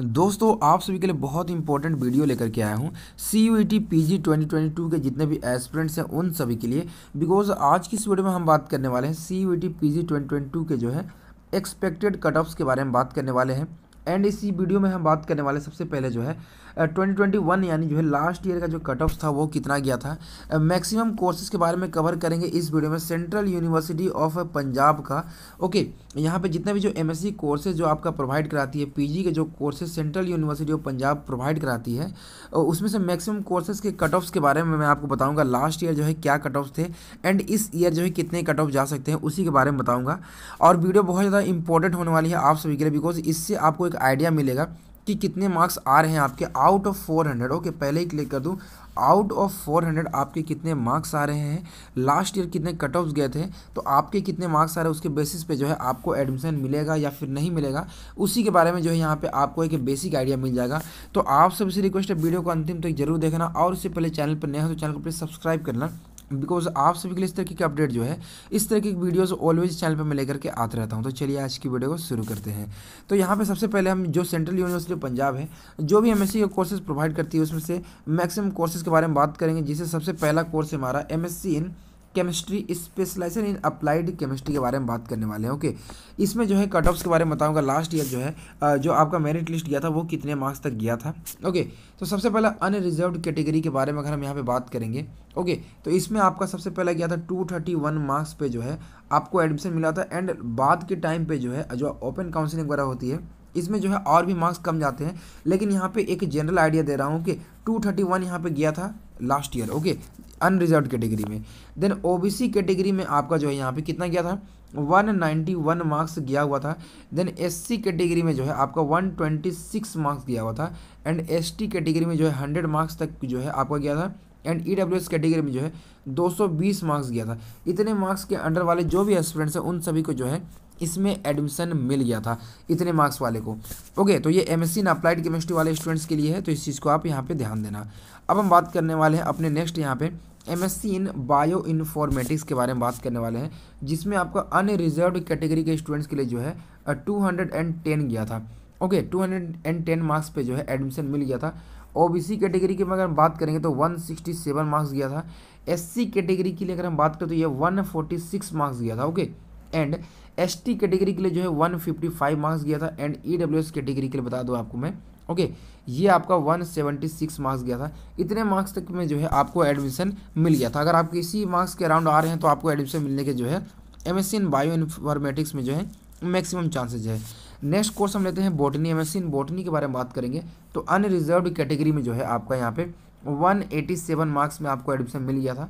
दोस्तों आप सभी के लिए बहुत इंपॉर्टेंट वीडियो लेकर के आया हूँ C U E T P G twenty twenty two के जितने भी एस्पिरेंट्स हैं उन सभी के लिए बिकॉज आज की इस वीडियो में हम बात करने वाले हैं C U E T P G twenty twenty two के जो है एक्सपेक्टेड कट ऑफ्स के बारे में बात करने वाले हैं एंड इसी वीडियो में हम बात करने वाले सबसे पहले जो है 2021 यानी जो है लास्ट ईयर का जो कट ऑफ था वो कितना गया था मैक्सिमम कोर्सेज के बारे में कवर करेंगे इस वीडियो में सेंट्रल यूनिवर्सिटी ऑफ पंजाब का ओके यहाँ पे जितना भी जो एम कोर्सेज जो आपका प्रोवाइड कराती है पी के जो courses central university of Punjab provide कराती है उसमें से मैक्सिमम कोर्सेज के कट ऑफ्स के बारे में मैं आपको बताऊँगा लास्ट ईयर जो है क्या कट ऑफ थे एंड इस ईयर जो है कितने कट ऑफ जा सकते हैं उसी के बारे में बताऊँगा और वीडियो बहुत ज़्यादा इंपॉर्टेंट होने वाली है आप सभी के लिए बिकॉज इससे आपको एक आइडिया मिलेगा कि कितने मार्क्स आ रहे हैं आपके out of four hundred okay पहले ही क्लिक कर दूं आउट ऑफ फोर हंड्रेड आपके कितने मार्क्स आ रहे हैं लास्ट ईयर कितने कट ऑफ गए थे तो आपके कितने मार्क्स आ रहे हैं उसके बेसिस पे जो है आपको एडमिशन मिलेगा या फिर नहीं मिलेगा उसी के बारे में जो है यहाँ पे आपको एक बेसिक आइडिया मिल जाएगा तो आप सबसे रिक्वेस्ट है वीडियो को अंतिम तक तो जरूर देखना और उससे पहले चैनल पर नया हो तो चैनल को प्लीज़ सब्सक्राइब करना बिकॉज आप सभी के लिए इस तरीके की अपडेट जो है इस तरह की वीडियोस ऑलवेज चैनल पर मैं लेकर के आता रहता हूं तो चलिए आज की वीडियो को शुरू करते हैं तो यहाँ पे सबसे पहले हम जो सेंट्रल यूनिवर्सिटी पंजाब है जो भी एमएससी एस कोर्सेज प्रोवाइड करती है उसमें से मैक्सिमम कोर्सेज के बारे में बात करेंगे जिससे सबसे पहला कोर्स हमारा M in chemistry specialisation in applied chemistry के बारे में बात करने वाले हैं ओके इसमें जो है कट ऑफ्स के बारे में बताऊंगा लास्ट ईयर जो है जो आपका मेरिट लिस्ट गया था वो कितने मार्क्स तक गया था ओके तो सबसे पहला अनरिजर्व कैटेगरी के बारे में अगर हम यहाँ पर बात करेंगे ओके तो इसमें आपका सबसे पहला गया था टू थर्टी वन मार्क्स पे जो है आपको एडमिशन मिला था एंड बाद के टाइम पर जो है जो ओपन काउंसिलिंग वगैरह होती है इसमें जो है और भी मार्क्स कम जाते हैं लेकिन यहाँ पे एक जनरल आइडिया दे रहा हूँ कि टू थर्टी वन यहाँ पर गया था last year okay unreserved category में देन ओबीसी कैटेगरी में आपका जो है यहाँ पे कितना गया था 191 मार्क्स गया हुआ था देन एससी कैटेगरी में जो है आपका 126 मार्क्स गया हुआ था एंड एसटी कैटेगरी में जो है 100 मार्क्स तक जो है आपका गया था and E W S category में जो है 220 मार्क्स गया था इतने मार्क्स के अंडर वाले जो भी स्टूडेंट्स हैं उन सभी को जो है इसमें एडमिशन मिल गया था इतने मार्क्स वाले को ओके तो ये M S in applied chemistry वाले स्टूडेंट्स के लिए है तो इस चीज़ को आप यहाँ पे ध्यान देना अब हम बात करने वाले हैं अपने नेक्स्ट यहाँ पे M S C in bioinformatics के बारे में बात करने वाले हैं जिसमें आपका अनरिजर्व कैटेगरी के स्टूडेंट्स के लिए जो है टू हंड्रेड एंड टेन गया था okay two hundred and ten marks पे जो है एडमिशन मिल गया था सी कैटेगरी की अगर हम बात करेंगे तो सेवन मार्क्स गया था सी कैटेगरी के लिए अगर हम बात करें तो ये सिक्स मार्क्स गया था okay and S T category के लिए जो है वन फिफ्टी फाइव मार्क्स गया था and E W S category के लिए बता दूँ आपको मैं ओके ये आपका वन सेवेंटी सिक्स मार्क्स गया था इतने मार्क्स तक में जो है आपको एडमिशन मिल गया था अगर आप किसी मार्क्स के अराउंड आ रहे हैं तो आपको एडमिशन मिलने के जो है M S C in bioinformatics में जो है मैक्सिमम चांसेज है नेक्स्ट कोर्स हम लेते हैं botany M S in botany के बारे में बात करेंगे तो अनरिजर्व कैटेगरी में जो है आपका यहाँ पे सेवन मार्क्स में आपको एडमिशन मिल गया था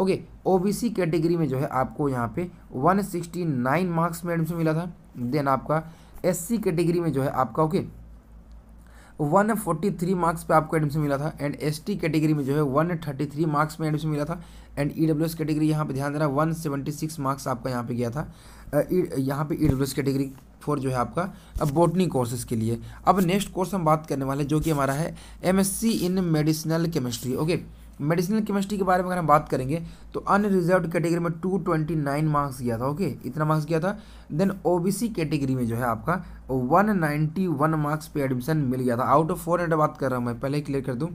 ओके ओबीसी कैटेगरी में जो है आपको यहाँ पे 169 मार्क्स में एडमिशन मिला था देन आपका एससी कैटेगरी में जो है आपका ओके okay, 143 मार्क्स पे आपको एडमिशन मिला था एंड एसटी कैटेगरी में जो है 133 मार्क्स में एडमिशन मिला था and E W S category यहाँ पे ध्यान देना 176 मार्क्स आपका यहाँ पे गया था e, यहाँ पे E W S category four जो है आपका अब बोटनी कोर्सेज के लिए अब नेक्स्ट कोर्स हम बात करने वाले जो कि हमारा है M in medicinal chemistry okay okay? Medicinal chemistry के बारे में अगर हम बात करेंगे तो अनरिजर्व कैटेगरी में टू ट्वेंटी नाइन मार्क्स गया था ओके इतना मार्क्स गया था देन ओबीसी कैटेगरी में जो है आपका वन नाइन्टी वन मार्क्स पे एडमिशन मिल गया था आउट ऑफ फोर हंड्रेड बात कर रहा हूँ मैं पहले क्लियर कर दूँ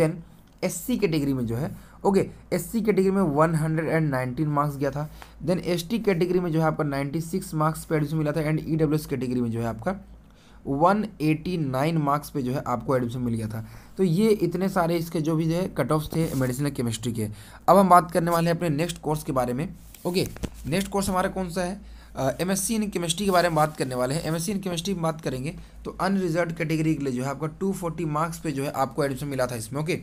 देन एस कैटेगरी में जो है ओके एस कैटेगरी में वन मार्क्स गया था देन एस कैटेगरी में जो है आपका नाइन्टी मार्क्स पे एडमिशन मिला था एंड ई कैटेगरी में जो है आपका 189 मार्क्स पे जो है आपको एडमिशन मिल गया था तो ये इतने सारे इसके जो भी जो है कट ऑफ थे मेडिसिनल केमिस्ट्री के अब हम बात करने वाले हैं अपने नेक्स्ट कोर्स के बारे में ओके नेक्स्ट कोर्स हमारा कौन सा है M S C in chemistry के बारे में बात करने वाले हैं M S C in chemistry में बात करेंगे तो अनरिजर्व कैटेगरी के लिए जो है आपका टू फोर्टी मार्क्स पे जो है आपको एडमिशन मिला था इसमें ओके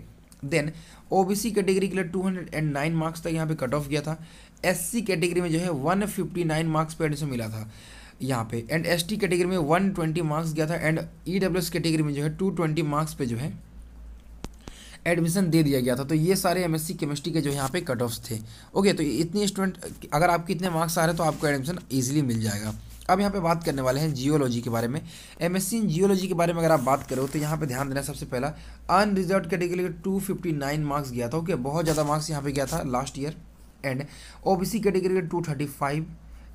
देन ओबीसी कैटेगरी के लिए 209 मार्क्स तक यहाँ पे कट ऑफ गया था एससी कैटेगरी में जो है 159 मार्क्स पे एडमिशन मिला था यहाँ पे एंड एस टी कैटेगरी में वन ट्वेंटी मार्क्स गया था and E W S category में जो है टू ट्वेंटी मार्क्स पे जो है एडमिशन दे दिया गया था तो ये सारे एमएससी केमिस्ट्री के जो यहाँ पे कट ऑफ्स थे ओके तो इतने स्टूडेंट अगर आपके इतने मार्क्स आ रहे हैं तो आपको एडमिशन ईजिली मिल जाएगा अब यहाँ पे बात करने वाले हैं जियोलॉजी के बारे में M S C in geology के बारे में अगर आप बात करो तो यहाँ पे ध्यान देना सबसे पहला अनरिजर्व कैटेगरी का टू फिफ्टी नाइन मार्क्स गया था ओके बहुत ज़्यादा मार्क्स यहाँ पे गया था last year and OBC category का two thirty five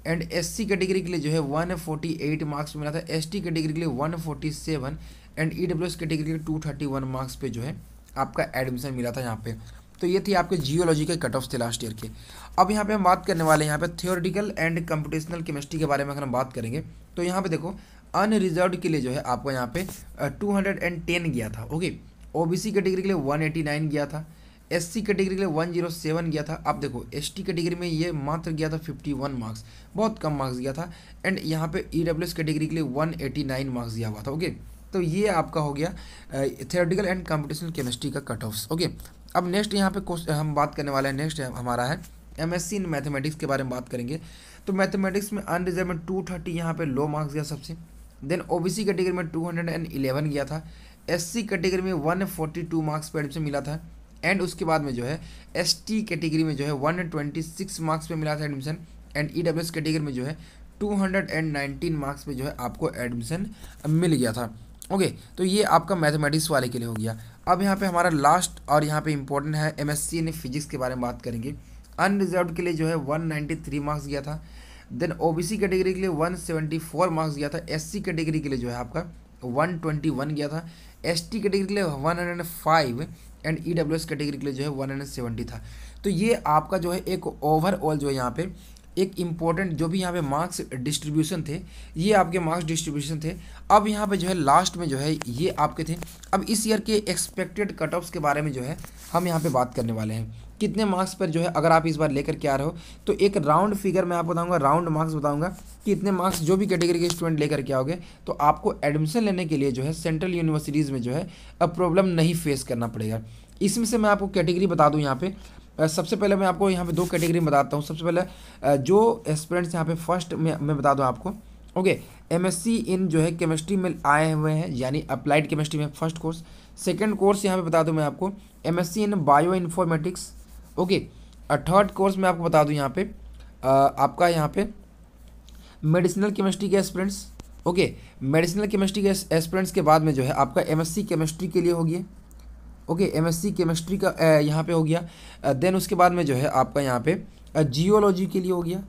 and SC category के लिए जो है 148 मार्क्स मिला था एसटी कैटेगरी के लिए 147 एंड ईडब्ल्यूएस e कैटेगरी के लिए 231 मार्क्स पे जो है आपका एडमिशन मिला था यहाँ पे तो ये थी आपके जियोलॉजी के कट ऑफ थे लास्ट ईयर के अब यहाँ पे हम बात करने वाले हैं यहाँ पे थियोरटिकल एंड कंप्यूटेशनल केमिस्ट्री के बारे में अगर हम बात करेंगे तो यहाँ पे देखो अनरिजर्व के लिए जो है आपको यहाँ पे टू हंड्रेड एंड टेन गया था ओके ओ कैटेगरी के लिए वन एटी नाइन गया था एससी कैटेगरी के लिए वन जीरो सेवन गया था अब देखो एसटी कैटेगरी में ये मात्र गया था फिफ्टी वन मार्क्स बहुत कम मार्क्स गया था एंड यहाँ पे ईडब्ल्यूएस e कैटेगरी के लिए वन एटी नाइन मार्क्स दिया हुआ था ओके तो ये आपका हो गया थेरेटिकल एंड कॉम्पिटिशन केमिस्ट्री का कट ऑफ्स ओके अब नेक्स्ट यहाँ पे हम बात करने वाले हैं नेक्स्ट हमारा है M S C in mathematics के बारे में बात करेंगे तो मैथमेटिक्स में अनरिजर्व में टू थर्टी यहाँ पर लो मार्क्स गया सबसे then O B C category में टू हंड्रेड एंड गया था एस सी कैटेगरी में वन फोर्टी टू मार्क्स पर एडमिशन मिला था एंड उसके बाद में जो है एस टी कैटेगरी में जो है वन ट्वेंटी सिक्स मार्क्स पे मिला था admission and E W S category में जो है टू हंड्रेड एंड मार्क्स पे जो है आपको एडमिशन मिल गया था ओके okay, तो ये आपका मैथमेटिक्स वाले के लिए हो गया अब यहाँ पे हमारा लास्ट और यहाँ पे इम्पोर्टेंट है एम एस फिजिक्स के बारे में बात करेंगे अनरिजर्व के लिए जो है 193 मार्क्स गया था देन ओबीसी कैटेगरी के लिए 174 मार्क्स गया था एससी कैटेगरी के लिए जो है आपका वन ट्वेंटी वन गया था एस टी कैटेगरी के लिए one hundred five and E W S category के लिए जो है वन हंड्रेड सेवेंटी था तो ये आपका जो है एक ओवरऑल जो है यहाँ पे एक इम्पॉर्टेंट जो भी यहाँ पे मार्क्स डिस्ट्रीब्यूशन थे ये आपके मार्क्स डिस्ट्रीब्यूशन थे अब यहाँ पे जो है लास्ट में जो है ये आपके थे अब इस ईयर के एक्सपेक्टेड कट ऑफ्स के बारे में जो है हम यहाँ पे बात करने वाले हैं कितने मार्क्स पर जो है अगर आप इस बार लेकर के आ रहे हो तो एक राउंड फिगर मैं आपको बताऊँगा राउंड मार्क्स बताऊँगा कि इतने मार्क्स जो भी कैटेगरी के स्टूडेंट लेकर के आओगे तो आपको एडमिशन लेने के लिए जो है सेंट्रल यूनिवर्सिटीज़ में जो है अब प्रॉब्लम नहीं फेस करना पड़ेगा इसमें से मैं आपको कैटेगरी बता दूँ यहाँ पर सबसे पहले मैं आपको यहाँ पे दो कैटेगरी बताता हूँ सबसे पहले जो एस्पिरेंट्स यहाँ पे फर्स्ट में मैं बता दूँ आपको ओके एमएससी इन जो है केमिस्ट्री में आए हुए हैं यानी अप्लाइड केमिस्ट्री में फर्स्ट कोर्स सेकेंड कोर्स यहाँ पे बता दूँ मैं आपको C in bioinformatics okay third course मैं आपको बता दूँ यहाँ पर आपका यहाँ पे मेडिसिनल केमिस्ट्री के एस्पिरेंट्स ओके मेडिसिनल केमिस्ट्री के एस्पिरेंट्स के बाद में जो है आपका एमएससी केमिस्ट्री के लिए होगी ओके एमएससी केमिस्ट्री का यहाँ पे हो गया देन उसके बाद में जो है आपका यहाँ पे जियोलॉजी के लिए हो गया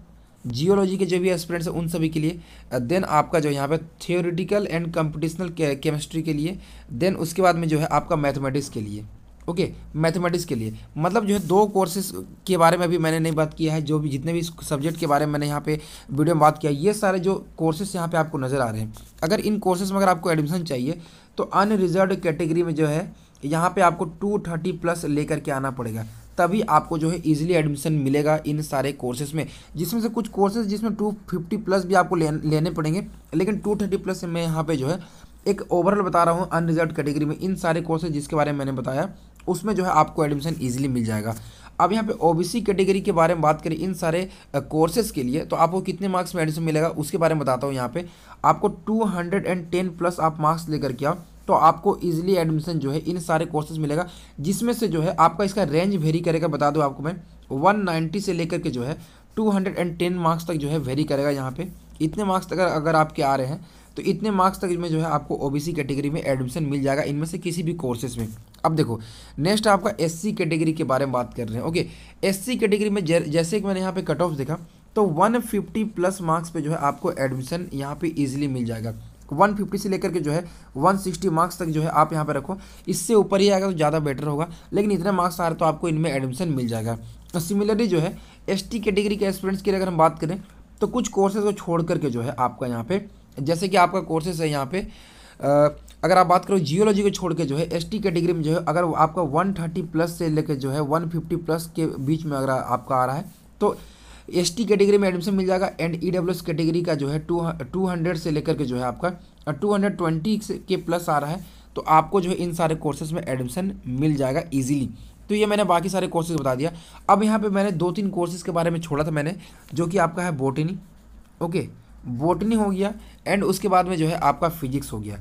जियोलॉजी के जो भी एस्पिरेंट्स हैं उन सभी के लिए देन आपका जो यहाँ पे थियोरिटिकल एंड कंपटिशनल केमिस्ट्री के लिए देन उसके बाद में जो है आपका मैथमेटिक्स के लिए ओके okay, मैथमेटिक्स के लिए मतलब जो है दो कोर्सेज के बारे में भी मैंने नहीं बात किया है जो भी जितने भी सब्जेक्ट के बारे में मैंने यहाँ पे वीडियो में बात किया ये सारे जो कोर्सेज यहाँ पे आपको नज़र आ रहे हैं अगर इन कोर्सेज में अगर आपको एडमिशन चाहिए तो अनरिजर्व कैटेगरी में जो है यहाँ पे आपको टू थर्टी प्लस लेकर के आना पड़ेगा तभी आपको जो है इजीली एडमिशन मिलेगा इन सारे कोर्सेज में जिसमें से कुछ कोर्सेज जिसमें टू फिफ्टी प्लस भी आपको लेने पड़ेंगे लेकिन टू थर्टी प्लस मैं यहाँ पे जो है एक ओवरऑल बता रहा हूँ अनरिजर्व कैटेगरी में इन सारे कोर्सेज जिसके बारे में मैंने बताया उसमें जो है आपको एडमिशन ईजिली मिल जाएगा अब यहाँ पे ओबीसी कैटेगरी के बारे में बात करें इन सारे कोर्सेज के लिए तो आपको कितने मार्क्स में एडमिशन मिलेगा उसके बारे में बताता हूँ यहाँ पे आपको 210 प्लस आप मार्क्स लेकर के आओ तो आपको ईजिली एडमिशन जो है इन सारे कोर्सेज मिलेगा जिसमें से जो है आपका इसका रेंज वेरी करेगा बता दूँ आपको मैं वन से लेकर के जो है टू मार्क्स तक जो है वेरी करेगा यहाँ पर इतने मार्क्स तक अगर आपके आ रहे हैं तो इतने मार्क्स तक में जो है आपको ओबीसी कैटेगरी में एडमिशन मिल जाएगा इनमें से किसी भी कोर्सेज में अब देखो नेक्स्ट आपका एससी कैटेगरी के बारे में बात कर रहे हैं ओके एससी कैटेगरी में जैसे कि मैंने यहाँ पे कट ऑफ देखा तो 150 प्लस मार्क्स पे जो है आपको एडमिशन यहाँ पे इजीली मिल जाएगा वन फिफ्टी से लेकर के जो है वन सिक्सटी मार्क्स तक जो है आप यहाँ पर रखो इससे ऊपर ही आएगा तो ज़्यादा बेटर होगा लेकिन इतने मार्क्स आ रहे तो आपको इनमें एडमिशन मिल जाएगा तो सिमिलरली जो है एस टी कैटेगरी के स्टूडेंट्स की अगर हम बात करें तो कुछ कोर्सेज को छोड़ करके जो है आपका यहाँ पर जैसे कि आपका कोर्सेज है यहाँ पे अगर आप बात करो जियोलॉजी को छोड़ के जो है एस टी कैटेगरी में जो है अगर आपका वन थर्टी प्लस से लेकर जो है वन फिफ्टी प्लस के बीच में अगर आपका आ रहा है तो एस कैटेगरी में एडमिशन मिल जाएगा एंड ई कैटेगरी का जो है टू टू हंड्रेड से लेकर के जो है आपका टू हंड्रेड ट्वेंटी के प्लस आ रहा है तो आपको जो है इन सारे कोर्सेज में एडमिशन मिल जाएगा ईजिली तो ये मैंने बाकी सारे कोर्सेज बता दिया अब यहाँ पे मैंने दो तीन कोर्सेज के बारे में छोड़ा था मैंने जो कि आपका है बोटनी ओके बोटनी हो गया एंड उसके बाद में जो है आपका फिजिक्स हो गया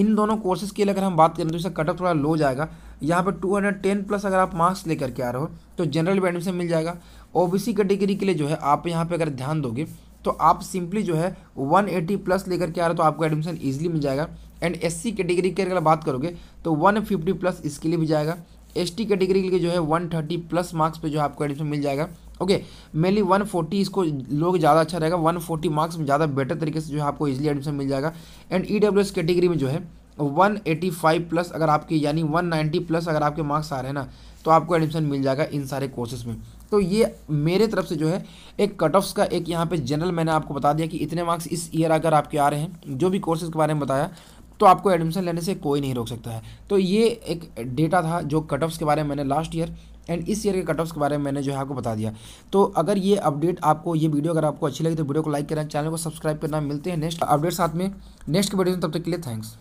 इन दोनों कोर्सेज की अगर हम बात करें तो इसका कटअप थोड़ा लो जाएगा यहाँ पर 210 प्लस अगर आप मार्क्स लेकर के आ रहे हो तो जनरल में एडमिशन मिल जाएगा ओबीसी कैटेगरी के लिए जो है आप यहाँ पे अगर ध्यान दोगे तो आप सिंपली जो है 180 प्लस लेकर के आ रहे हो तो आपको एडमिशन ईजिली मिल जाएगा एंड एससी कैटेगरी की अगर बात करोगे तो 150 प्लस इसके लिए भी जाएगा एसटी कैटेगरी के लिए जो है 130 प्लस मार्क्स पे जो है आपको एडमिशन मिल जाएगा ओके मेनली 140 इसको लोग ज़्यादा अच्छा रहेगा 140 मार्क्स में ज़्यादा बेटर तरीके से जो है आपको इजीली एडमिशन मिल जाएगा एंड ई e कैटेगरी में जो है 185 प्लस अगर आपके यानी 190 प्लस अगर आपके मार्क्स आ रहे हैं ना तो आपको एडमिशन मिल जाएगा इन सारे कोर्सेज में तो ये मेरे तरफ से जो है एक कट ऑफ्स का एक यहाँ पे जनरल मैंने आपको बता दिया कि इतने मार्क्स इस ईयर अगर आपके आ रहे हैं जो भी कोर्सेज के बारे में बताया तो आपको एडमिशन लेने से कोई नहीं रोक सकता है तो ये एक डेटा था जो कट ऑफ्स के बारे में मैंने लास्ट ईयर एंड इस ईयर के कट ऑफ्स के बारे में मैंने जो है आपको बता दिया तो अगर ये अपडेट आपको ये वीडियो अगर आपको अच्छी लगी तो वीडियो को लाइक करना चैनल को सब्सक्राइब करना मिलते हैं नेक्स्ट अपडेट साथ में नेक्स्ट वीडियो में तब तक के लिए थैंक्स